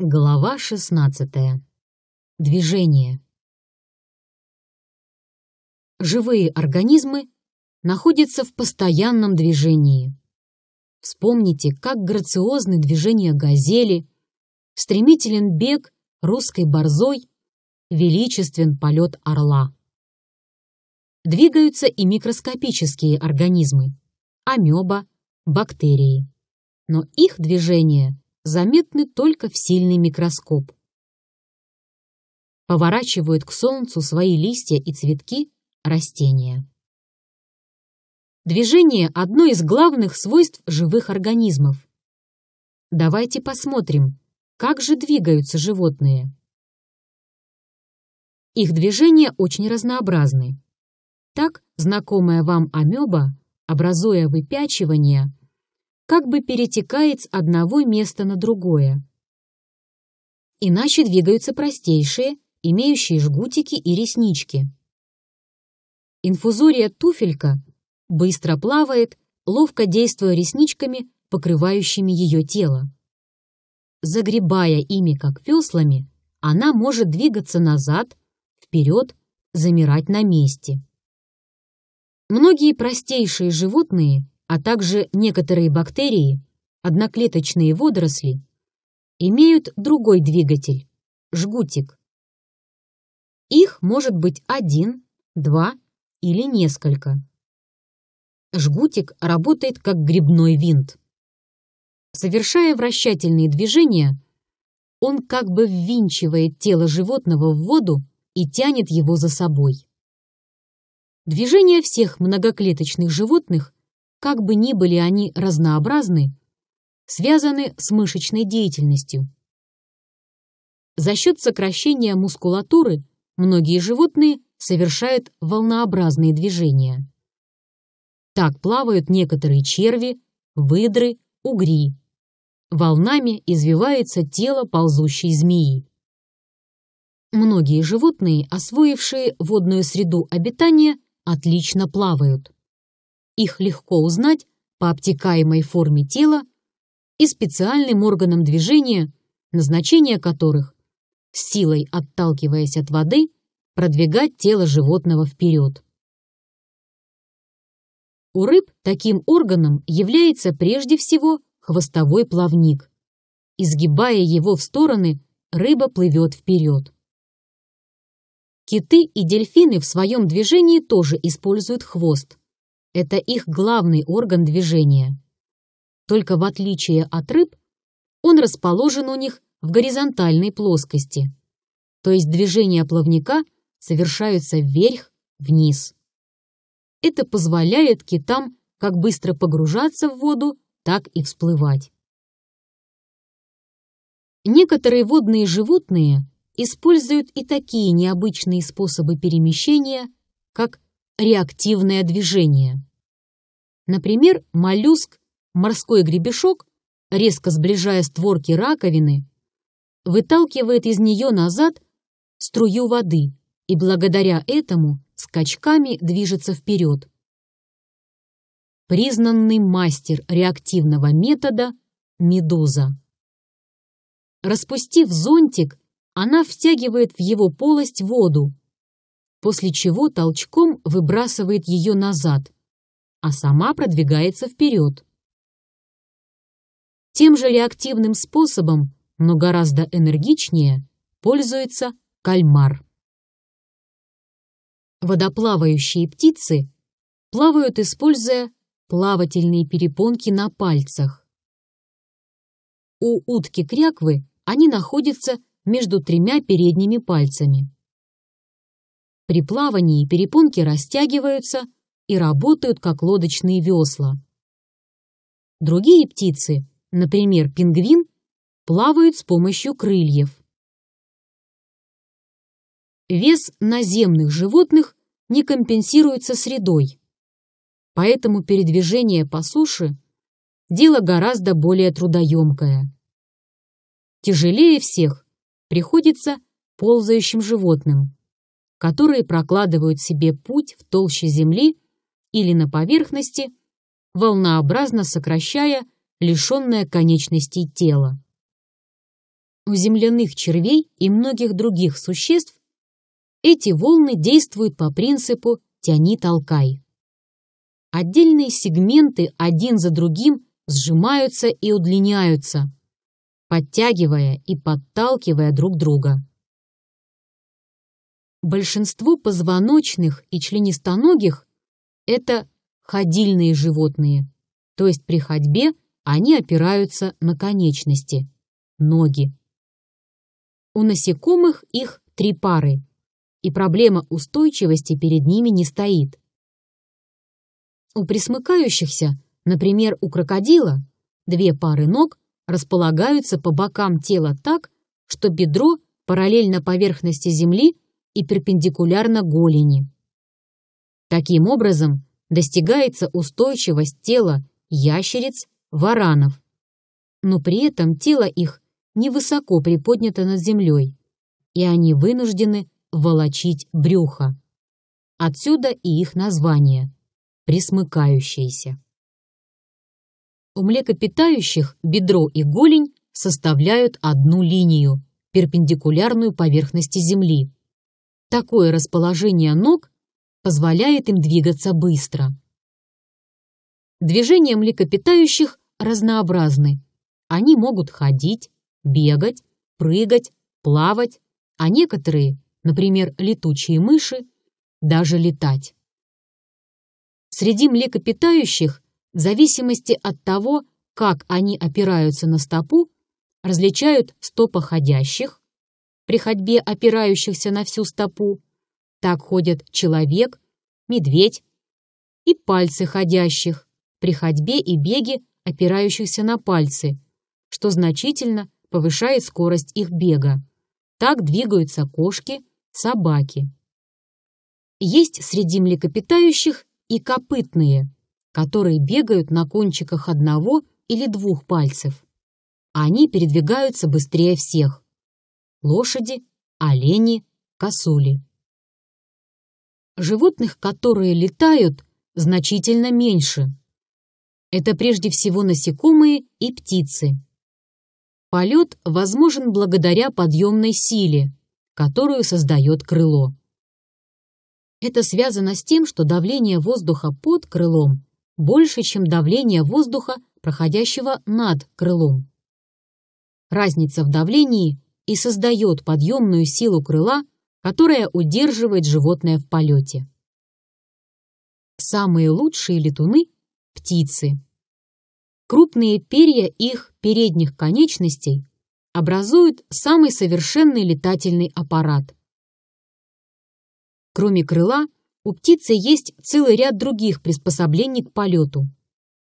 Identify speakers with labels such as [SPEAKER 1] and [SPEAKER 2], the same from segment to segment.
[SPEAKER 1] Глава шестнадцатая. Движение. Живые организмы находятся в постоянном движении. Вспомните, как грациозны движения газели, стремителен бег русской борзой, величествен полет орла. Двигаются и микроскопические организмы – амеба, бактерии. Но их движение – заметны только в сильный микроскоп. Поворачивают к солнцу свои листья и цветки растения. Движение – одно из главных свойств живых организмов. Давайте посмотрим, как же двигаются животные. Их движения очень разнообразны. Так, знакомая вам амеба, образуя выпячивание, как бы перетекает с одного места на другое. Иначе двигаются простейшие, имеющие жгутики и реснички. Инфузория туфелька быстро плавает, ловко действуя ресничками, покрывающими ее тело. Загребая ими как веслами, она может двигаться назад, вперед, замирать на месте. Многие простейшие животные а также некоторые бактерии, одноклеточные водоросли, имеют другой двигатель – жгутик. Их может быть один, два или несколько. Жгутик работает как грибной винт. Совершая вращательные движения, он как бы ввинчивает тело животного в воду и тянет его за собой. Движения всех многоклеточных животных как бы ни были они разнообразны, связаны с мышечной деятельностью. За счет сокращения мускулатуры многие животные совершают волнообразные движения. Так плавают некоторые черви, выдры, угри. Волнами извивается тело ползущей змеи. Многие животные, освоившие водную среду обитания, отлично плавают. Их легко узнать по обтекаемой форме тела и специальным органам движения, назначение которых – с силой отталкиваясь от воды, продвигать тело животного вперед. У рыб таким органом является прежде всего хвостовой плавник. Изгибая его в стороны, рыба плывет вперед. Киты и дельфины в своем движении тоже используют хвост. Это их главный орган движения. Только в отличие от рыб, он расположен у них в горизонтальной плоскости. То есть движения плавника совершаются вверх-вниз. Это позволяет китам как быстро погружаться в воду, так и всплывать. Некоторые водные животные используют и такие необычные способы перемещения, как реактивное движение. Например, моллюск, морской гребешок, резко сближая створки раковины, выталкивает из нее назад струю воды и благодаря этому скачками движется вперед. Признанный мастер реактивного метода – медуза. Распустив зонтик, она втягивает в его полость воду, после чего толчком выбрасывает ее назад – а сама продвигается вперед. Тем же реактивным способом, но гораздо энергичнее, пользуется кальмар. Водоплавающие птицы плавают, используя плавательные перепонки на пальцах. У утки-кряквы они находятся между тремя передними пальцами. При плавании перепонки растягиваются – и работают как лодочные весла. Другие птицы, например, пингвин, плавают с помощью крыльев. Вес наземных животных не компенсируется средой, поэтому передвижение по суше – дело гораздо более трудоемкое. Тяжелее всех приходится ползающим животным, которые прокладывают себе путь в толще земли или на поверхности, волнообразно сокращая лишенное конечностей тело. У земляных червей и многих других существ эти волны действуют по принципу «тяни-толкай». Отдельные сегменты один за другим сжимаются и удлиняются, подтягивая и подталкивая друг друга. Большинство позвоночных и членистоногих это ходильные животные, то есть при ходьбе они опираются на конечности, ноги. У насекомых их три пары, и проблема устойчивости перед ними не стоит. У присмыкающихся, например, у крокодила, две пары ног располагаются по бокам тела так, что бедро параллельно поверхности земли и перпендикулярно голени. Таким образом, достигается устойчивость тела ящериц, варанов. Но при этом тело их невысоко приподнято над землей, и они вынуждены волочить брюхо. Отсюда и их название – присмыкающиеся. У млекопитающих бедро и голень составляют одну линию, перпендикулярную поверхности земли. Такое расположение ног позволяет им двигаться быстро. Движения млекопитающих разнообразны. Они могут ходить, бегать, прыгать, плавать, а некоторые, например, летучие мыши, даже летать. Среди млекопитающих, в зависимости от того, как они опираются на стопу, различают стопоходящих, при ходьбе опирающихся на всю стопу, так ходят человек, медведь и пальцы ходящих, при ходьбе и беге опирающихся на пальцы, что значительно повышает скорость их бега. Так двигаются кошки, собаки. Есть среди млекопитающих и копытные, которые бегают на кончиках одного или двух пальцев. Они передвигаются быстрее всех. Лошади, олени, косули животных, которые летают, значительно меньше. Это прежде всего насекомые и птицы. Полет возможен благодаря подъемной силе, которую создает крыло. Это связано с тем, что давление воздуха под крылом больше, чем давление воздуха, проходящего над крылом. Разница в давлении и создает подъемную силу крыла – которая удерживает животное в полете. Самые лучшие летуны – птицы. Крупные перья их передних конечностей образуют самый совершенный летательный аппарат. Кроме крыла, у птицы есть целый ряд других приспособлений к полету.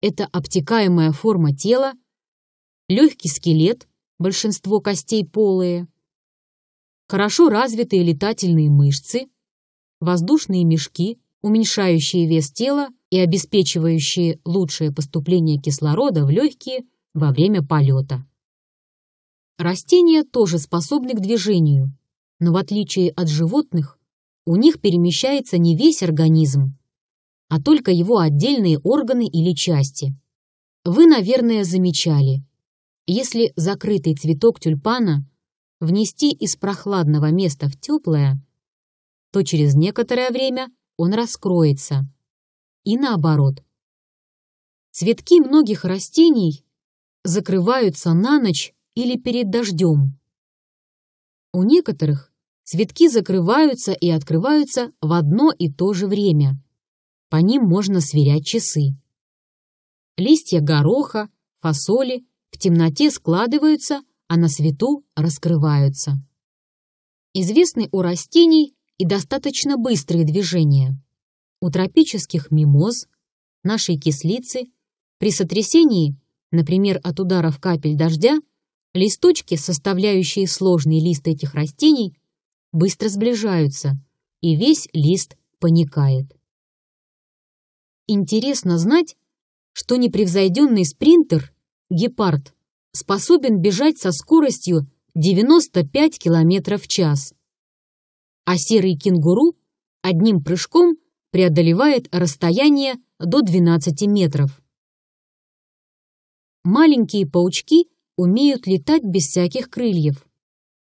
[SPEAKER 1] Это обтекаемая форма тела, легкий скелет, большинство костей полые, хорошо развитые летательные мышцы, воздушные мешки, уменьшающие вес тела и обеспечивающие лучшее поступление кислорода в легкие во время полета. Растения тоже способны к движению, но в отличие от животных, у них перемещается не весь организм, а только его отдельные органы или части. Вы, наверное, замечали, если закрытый цветок тюльпана внести из прохладного места в теплое, то через некоторое время он раскроется. И наоборот. Цветки многих растений закрываются на ночь или перед дождем. У некоторых цветки закрываются и открываются в одно и то же время. По ним можно сверять часы. Листья гороха, фасоли в темноте складываются а на свету раскрываются. Известны у растений и достаточно быстрые движения. У тропических мимоз, нашей кислицы, при сотрясении, например, от ударов капель дождя, листочки, составляющие сложный лист этих растений, быстро сближаются, и весь лист паникает. Интересно знать, что непревзойденный спринтер, гепард, способен бежать со скоростью 95 км в час. А серый кенгуру одним прыжком преодолевает расстояние до 12 метров. Маленькие паучки умеют летать без всяких крыльев.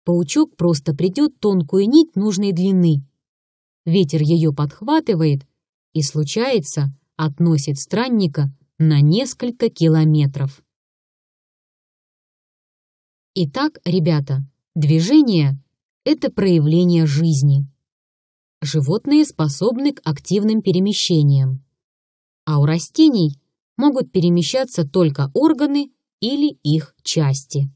[SPEAKER 1] Паучок просто придет тонкую нить нужной длины. Ветер ее подхватывает и, случается, относит странника на несколько километров. Итак, ребята, движение – это проявление жизни. Животные способны к активным перемещениям, а у растений могут перемещаться только органы или их части.